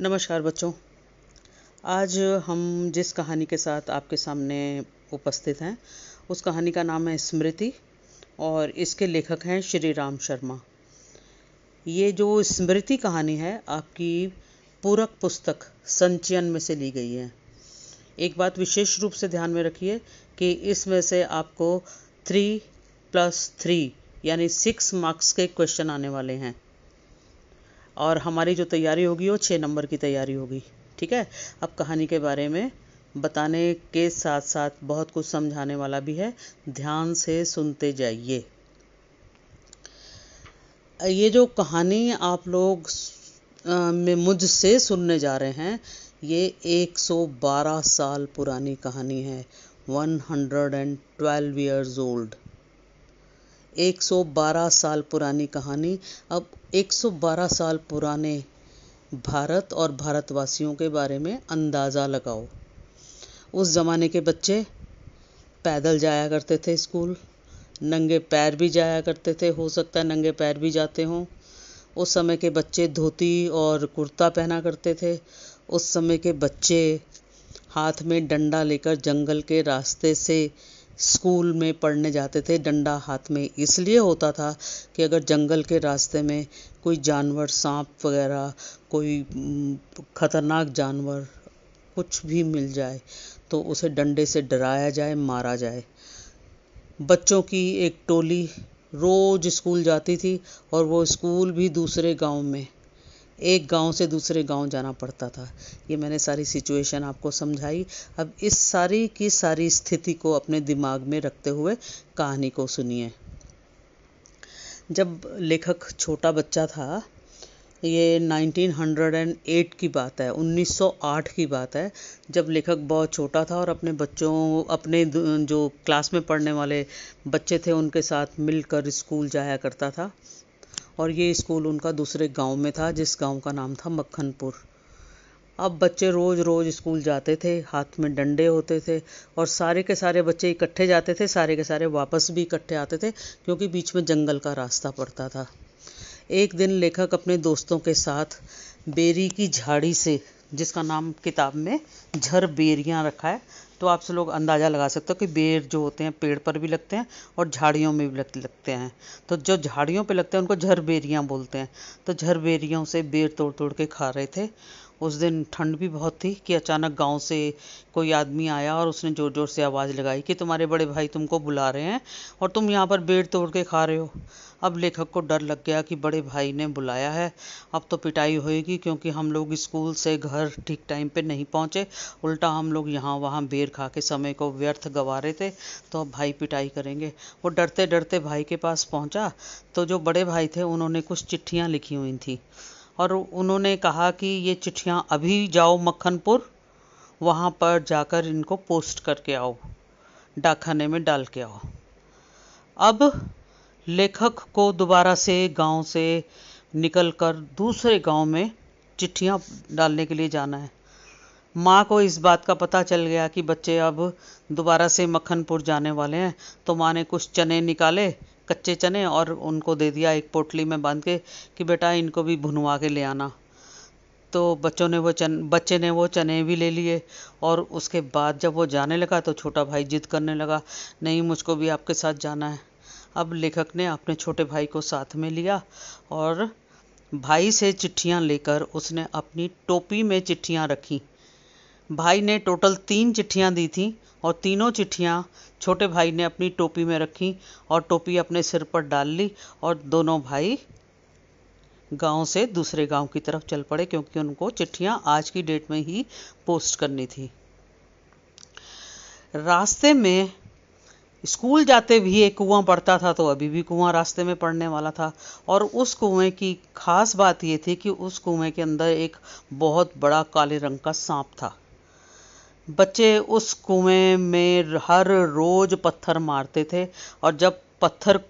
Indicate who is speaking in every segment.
Speaker 1: नमस्कार बच्चों आज हम जिस कहानी के साथ आपके सामने उपस्थित हैं उस कहानी का नाम है स्मृति और इसके लेखक हैं श्री राम शर्मा ये जो स्मृति कहानी है आपकी पूरक पुस्तक संचयन में से ली गई है एक बात विशेष रूप से ध्यान में रखिए कि इसमें से आपको थ्री प्लस थ्री यानी सिक्स मार्क्स के क्वेश्चन आने वाले हैं और हमारी जो तैयारी होगी वो छः नंबर की तैयारी होगी ठीक है अब कहानी के बारे में बताने के साथ साथ बहुत कुछ समझाने वाला भी है ध्यान से सुनते जाइए ये जो कहानी आप लोग में मुझसे सुनने जा रहे हैं ये 112 साल पुरानी कहानी है 112 hundred and twelve years old 112 साल पुरानी कहानी अब 112 साल पुराने भारत और भारतवासियों के बारे में अंदाज़ा लगाओ उस ज़माने के बच्चे पैदल जाया करते थे स्कूल नंगे पैर भी जाया करते थे हो सकता है नंगे पैर भी जाते हों उस समय के बच्चे धोती और कुर्ता पहना करते थे उस समय के बच्चे हाथ में डंडा लेकर जंगल के रास्ते से स्कूल में पढ़ने जाते थे डंडा हाथ में इसलिए होता था कि अगर जंगल के रास्ते में कोई जानवर सांप वगैरह कोई खतरनाक जानवर कुछ भी मिल जाए तो उसे डंडे से डराया जाए मारा जाए बच्चों की एक टोली रोज स्कूल जाती थी और वो स्कूल भी दूसरे गांव में एक गांव से दूसरे गांव जाना पड़ता था ये मैंने सारी सिचुएशन आपको समझाई अब इस सारी की सारी स्थिति को अपने दिमाग में रखते हुए कहानी को सुनिए जब लेखक छोटा बच्चा था ये 1908 की बात है 1908 की बात है जब लेखक बहुत छोटा था और अपने बच्चों अपने जो क्लास में पढ़ने वाले बच्चे थे उनके साथ मिलकर स्कूल जाया करता था और ये स्कूल उनका दूसरे गांव में था जिस गांव का नाम था मक्खनपुर अब बच्चे रोज़ रोज़ स्कूल जाते थे हाथ में डंडे होते थे और सारे के सारे बच्चे इकट्ठे जाते थे सारे के सारे वापस भी इकट्ठे आते थे क्योंकि बीच में जंगल का रास्ता पड़ता था एक दिन लेखक अपने दोस्तों के साथ बेरी की झाड़ी से जिसका नाम किताब में झर बेरियाँ रखा है तो आपसे लोग अंदाज़ा लगा सकते हो कि बेर जो होते हैं पेड़ पर भी लगते हैं और झाड़ियों में भी लगते हैं तो जो झाड़ियों पे लगते हैं उनको झरबेरियाँ बोलते हैं तो झरबेरियों से बेर तोड़ तोड़ के खा रहे थे उस दिन ठंड भी बहुत थी कि अचानक गांव से कोई आदमी आया और उसने ज़ोर ज़ोर से आवाज़ लगाई कि तुम्हारे बड़े भाई तुमको बुला रहे हैं और तुम यहाँ पर बेड तोड़ के खा रहे हो अब लेखक को डर लग गया कि बड़े भाई ने बुलाया है अब तो पिटाई होएगी क्योंकि हम लोग स्कूल से घर ठीक टाइम पे नहीं पहुँचे उल्टा हम लोग यहाँ वहाँ बेर खा के समय को व्यर्थ गवा रहे थे तो अब भाई पिटाई करेंगे वो डरते डरते भाई के पास पहुँचा तो जो बड़े भाई थे उन्होंने कुछ चिट्ठियाँ लिखी हुई थी और उन्होंने कहा कि ये चिट्ठियाँ अभी जाओ मक्खनपुर वहाँ पर जाकर इनको पोस्ट करके आओ डाकखाने में डाल के आओ अब लेखक को दोबारा से गांव से निकलकर दूसरे गांव में चिट्ठियाँ डालने के लिए जाना है माँ को इस बात का पता चल गया कि बच्चे अब दोबारा से मक्खनपुर जाने वाले हैं तो माँ ने कुछ चने निकाले कच्चे चने और उनको दे दिया एक पोटली में बांध के कि बेटा इनको भी भुनवा के ले आना तो बच्चों ने वो चन बच्चे ने वो चने भी ले लिए और उसके बाद जब वो जाने लगा तो छोटा भाई जिद करने लगा नहीं मुझको भी आपके साथ जाना है अब लेखक ने अपने छोटे भाई को साथ में लिया और भाई से चिट्ठियां लेकर उसने अपनी टोपी में चिट्ठियां रखी भाई ने टोटल तीन चिट्ठियां दी थी और तीनों चिट्ठियाँ छोटे भाई ने अपनी टोपी में रखी और टोपी अपने सिर पर डाल ली और दोनों भाई गांव से दूसरे गांव की तरफ चल पड़े क्योंकि उनको चिट्ठियां आज की डेट में ही पोस्ट करनी थी रास्ते में स्कूल जाते भी एक कुआं पड़ता था तो अभी भी कुआं रास्ते में पड़ने वाला था और उस कुएं की खास बात ये थी कि उस कुएं के अंदर एक बहुत बड़ा काले रंग का सांप था बच्चे उस कुएं में हर रोज पत्थर मारते थे और जब पत्थर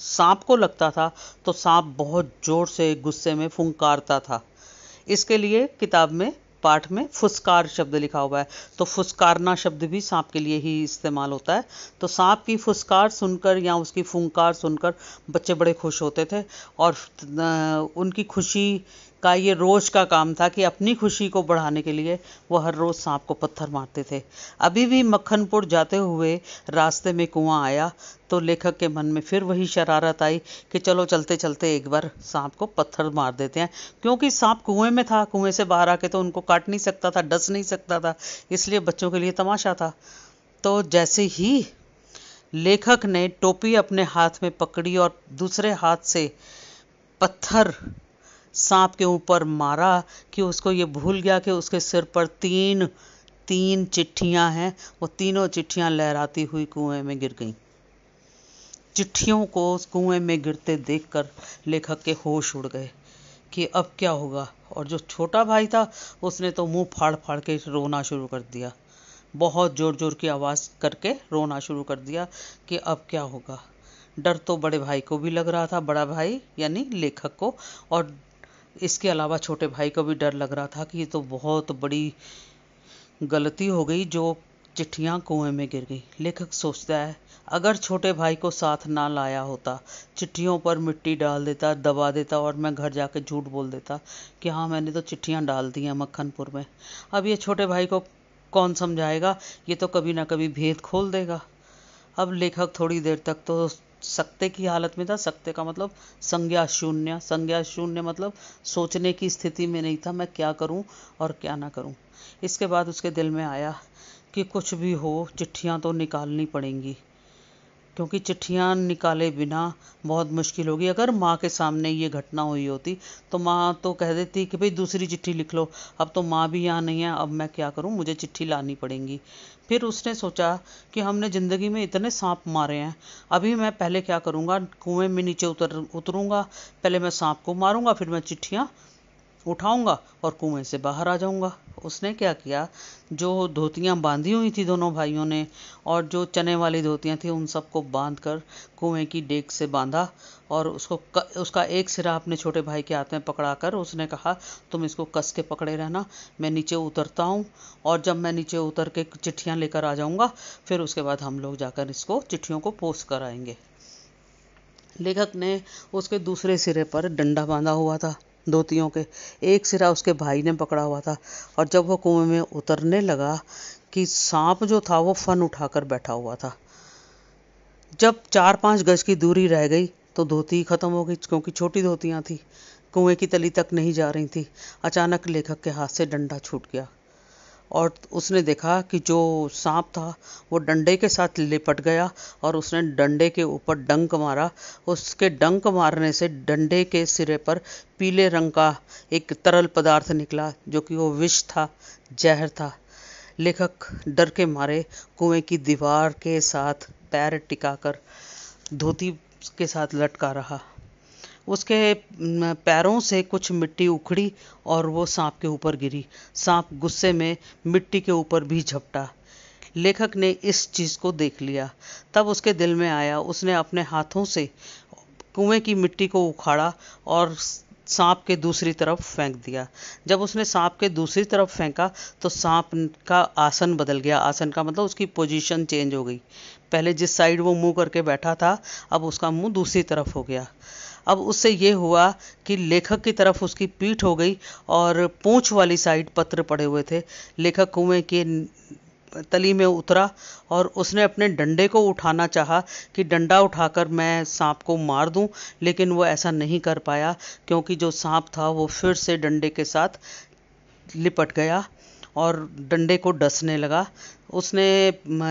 Speaker 1: सांप को लगता था तो सांप बहुत जोर से गुस्से में फुंकारता था इसके लिए किताब में पाठ में फुसकार शब्द लिखा हुआ है तो फुसकारना शब्द भी सांप के लिए ही इस्तेमाल होता है तो सांप की फुसकार सुनकर या उसकी फुंकार सुनकर बच्चे बड़े खुश होते थे और उनकी खुशी का ये रोज़ का काम था कि अपनी खुशी को बढ़ाने के लिए वह हर रोज़ सांप को पत्थर मारते थे अभी भी मक्खनपुर जाते हुए रास्ते में कुआं आया तो लेखक के मन में फिर वही शरारत आई कि चलो चलते चलते एक बार सांप को पत्थर मार देते हैं क्योंकि सांप कुएं में था कुएं से बाहर आके तो उनको काट नहीं सकता था डस नहीं सकता था इसलिए बच्चों के लिए तमाशा था तो जैसे ही लेखक ने टोपी अपने हाथ में पकड़ी और दूसरे हाथ से पत्थर सांप के ऊपर मारा कि उसको ये भूल गया कि उसके सिर पर तीन तीन चिट्ठियां हैं वो तीनों चिट्ठियां लहराती हुई कुएं में गिर गईं चिट्ठियों को कुएं में गिरते देखकर लेखक के होश उड़ गए कि अब क्या होगा और जो छोटा भाई था उसने तो मुंह फाड़ फाड़ के रोना शुरू कर दिया बहुत जोर जोर की आवाज़ करके रोना शुरू कर दिया कि अब क्या होगा डर तो बड़े भाई को भी लग रहा था बड़ा भाई यानी लेखक को और इसके अलावा छोटे भाई को भी डर लग रहा था कि ये तो बहुत बड़ी गलती हो गई जो चिट्ठियाँ कुएं में गिर गई लेखक सोचता है अगर छोटे भाई को साथ ना लाया होता चिट्ठियों पर मिट्टी डाल देता दबा देता और मैं घर जाके झूठ बोल देता कि हाँ मैंने तो चिट्ठियाँ डाल दी हैं मक्खनपुर में अब ये छोटे भाई को कौन समझाएगा ये तो कभी ना कभी भेद खोल देगा अब लेखक थोड़ी देर तक तो सत्य की हालत में था सत्य का मतलब संज्ञा शून्य संज्ञा शून्य मतलब सोचने की स्थिति में नहीं था मैं क्या करूं और क्या ना करूं इसके बाद उसके दिल में आया कि कुछ भी हो चिट्ठियां तो निकालनी पड़ेंगी क्योंकि चिट्ठियाँ निकाले बिना बहुत मुश्किल होगी अगर माँ के सामने ये घटना हुई होती तो माँ तो कह देती कि भाई दूसरी चिट्ठी लिख लो अब तो माँ भी यहाँ नहीं है अब मैं क्या करूँ मुझे चिट्ठी लानी पड़ेगी फिर उसने सोचा कि हमने ज़िंदगी में इतने सांप मारे हैं अभी मैं पहले क्या करूँगा कुएं में नीचे उतर उतरूँगा पहले मैं सांप को मारूँगा फिर मैं चिट्ठियाँ उठाऊंगा और कुएं से बाहर आ जाऊंगा उसने क्या किया जो धोतियाँ बांधी हुई थी दोनों भाइयों ने और जो चने वाली धोतियाँ थी उन सबको बांध कर कुएँ की डेक से बांधा और उसको क, उसका एक सिरा अपने छोटे भाई के हाथ में पकड़ा कर उसने कहा तुम इसको कस के पकड़े रहना मैं नीचे उतरता हूँ और जब मैं नीचे उतर के चिट्ठियाँ लेकर आ जाऊँगा फिर उसके बाद हम लोग जाकर इसको चिट्ठियों को पोस्ट कराएंगे लेखक ने उसके दूसरे सिरे पर डंडा बांधा हुआ था धोतियों के एक सिरा उसके भाई ने पकड़ा हुआ था और जब वो कुएं में उतरने लगा कि सांप जो था वो फन उठाकर बैठा हुआ था जब चार पांच गज की दूरी रह गई तो धोती खत्म हो गई क्योंकि छोटी धोतियाँ थी कुएं की तली तक नहीं जा रही थी अचानक लेखक के हाथ से डंडा छूट गया और उसने देखा कि जो सांप था वो डंडे के साथ लिपट गया और उसने डंडे के ऊपर डंक मारा उसके डंक मारने से डंडे के सिरे पर पीले रंग का एक तरल पदार्थ निकला जो कि वो विष था जहर था लेखक डर के मारे कुएं की दीवार के साथ पैर टिकाकर धोती के साथ लटका रहा उसके पैरों से कुछ मिट्टी उखड़ी और वो सांप के ऊपर गिरी सांप गुस्से में मिट्टी के ऊपर भी झपटा लेखक ने इस चीज़ को देख लिया तब उसके दिल में आया उसने अपने हाथों से कुएं की मिट्टी को उखाड़ा और सांप के दूसरी तरफ फेंक दिया जब उसने सांप के दूसरी तरफ फेंका तो सांप का आसन बदल गया आसन का मतलब उसकी पोजीशन चेंज हो गई पहले जिस साइड वो मुंह करके बैठा था अब उसका मुंह दूसरी तरफ हो गया अब उससे ये हुआ कि लेखक की तरफ उसकी पीठ हो गई और पूँछ वाली साइड पत्र पड़े हुए थे लेखक कुएं के तली में उतरा और उसने अपने डंडे को उठाना चाहा कि डंडा उठाकर मैं सांप को मार दूं लेकिन वो ऐसा नहीं कर पाया क्योंकि जो सांप था वो फिर से डंडे के साथ लिपट गया और डंडे को डसने लगा उसने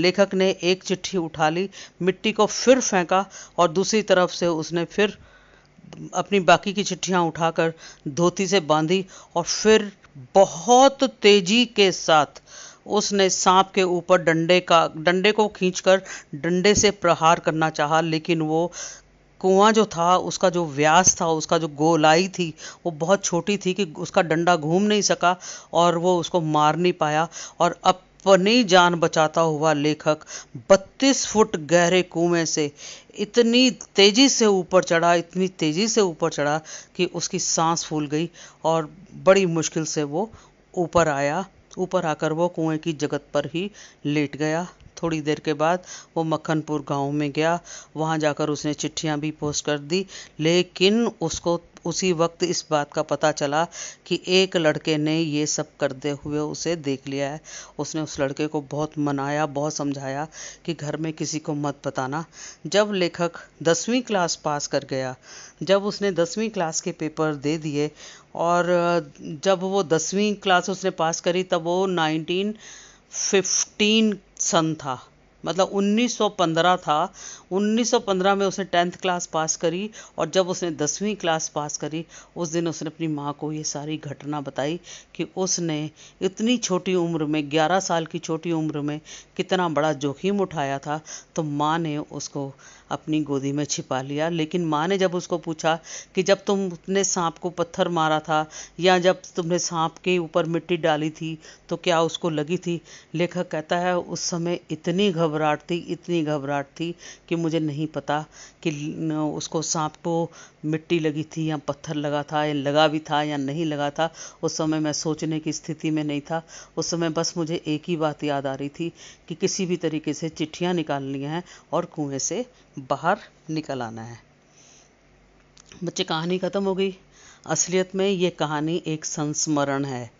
Speaker 1: लेखक ने एक चिट्ठी उठा ली मिट्टी को फिर फेंका और दूसरी तरफ से उसने फिर अपनी बाकी की चिट्ठियां उठाकर धोती से बांधी और फिर बहुत तेजी के साथ उसने सांप के ऊपर डंडे का डंडे को खींचकर डंडे से प्रहार करना चाहा लेकिन वो कुआं जो था उसका जो व्यास था उसका जो गोलाई थी वो बहुत छोटी थी कि उसका डंडा घूम नहीं सका और वो उसको मार नहीं पाया और अब अपनी जान बचाता हुआ लेखक 32 फुट गहरे कुएं से इतनी तेजी से ऊपर चढ़ा इतनी तेजी से ऊपर चढ़ा कि उसकी सांस फूल गई और बड़ी मुश्किल से वो ऊपर आया ऊपर आकर वो कुएं की जगत पर ही लेट गया थोड़ी देर के बाद वो मक्खनपुर गांव में गया वहां जाकर उसने चिट्ठियां भी पोस्ट कर दी लेकिन उसको उसी वक्त इस बात का पता चला कि एक लड़के ने ये सब करते हुए उसे देख लिया है उसने उस लड़के को बहुत मनाया बहुत समझाया कि घर में किसी को मत बताना जब लेखक दसवीं क्लास पास कर गया जब उसने दसवीं क्लास के पेपर दे दिए और जब वो दसवीं क्लास उसने पास करी तब वो नाइनटीन फिफ्टीन सन था मतलब 1915 था 1915 में उसने टेंथ क्लास पास करी और जब उसने दसवीं क्लास पास करी उस दिन उसने अपनी माँ को ये सारी घटना बताई कि उसने इतनी छोटी उम्र में 11 साल की छोटी उम्र में कितना बड़ा जोखिम उठाया था तो माँ ने उसको अपनी गोदी में छिपा लिया लेकिन माँ ने जब उसको पूछा कि जब तुमने सांप को पत्थर मारा था या जब तुमने सांप के ऊपर मिट्टी डाली थी तो क्या उसको लगी थी लेखक कहता है उस समय इतनी घबराहट थी इतनी घबराहट थी कि मुझे नहीं पता कि उसको सांप को मिट्टी लगी थी या पत्थर लगा था या लगा भी था या नहीं लगा था उस समय मैं सोचने की स्थिति में नहीं था उस समय बस मुझे एक ही बात याद आ रही थी कि किसी भी तरीके से चिट्ठियाँ निकालनी हैं और कुएं से बाहर निकल आना है बच्चे कहानी खत्म हो गई असलियत में ये कहानी एक संस्मरण है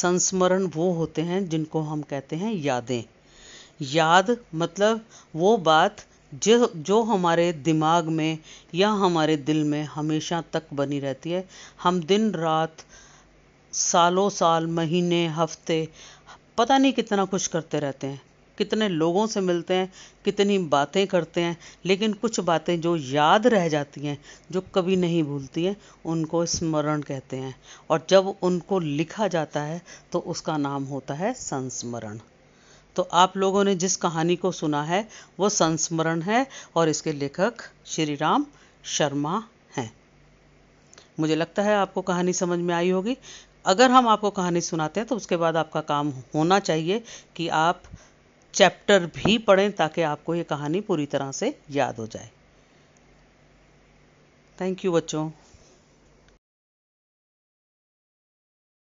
Speaker 1: संस्मरण वो होते हैं जिनको हम कहते हैं यादें याद मतलब वो बात जो जो हमारे दिमाग में या हमारे दिल में हमेशा तक बनी रहती है हम दिन रात सालों साल महीने हफ्ते पता नहीं कितना कुछ करते रहते हैं कितने लोगों से मिलते हैं कितनी बातें करते हैं लेकिन कुछ बातें जो याद रह जाती हैं जो कभी नहीं भूलती हैं उनको स्मरण कहते हैं और जब उनको लिखा जाता है तो उसका नाम होता है संस्मरण तो आप लोगों ने जिस कहानी को सुना है वो संस्मरण है और इसके लेखक श्री राम शर्मा हैं मुझे लगता है आपको कहानी समझ में आई होगी अगर हम आपको कहानी सुनाते हैं तो उसके बाद आपका काम होना चाहिए कि आप चैप्टर भी पढ़ें ताकि आपको ये कहानी पूरी तरह से याद हो जाए थैंक यू बच्चों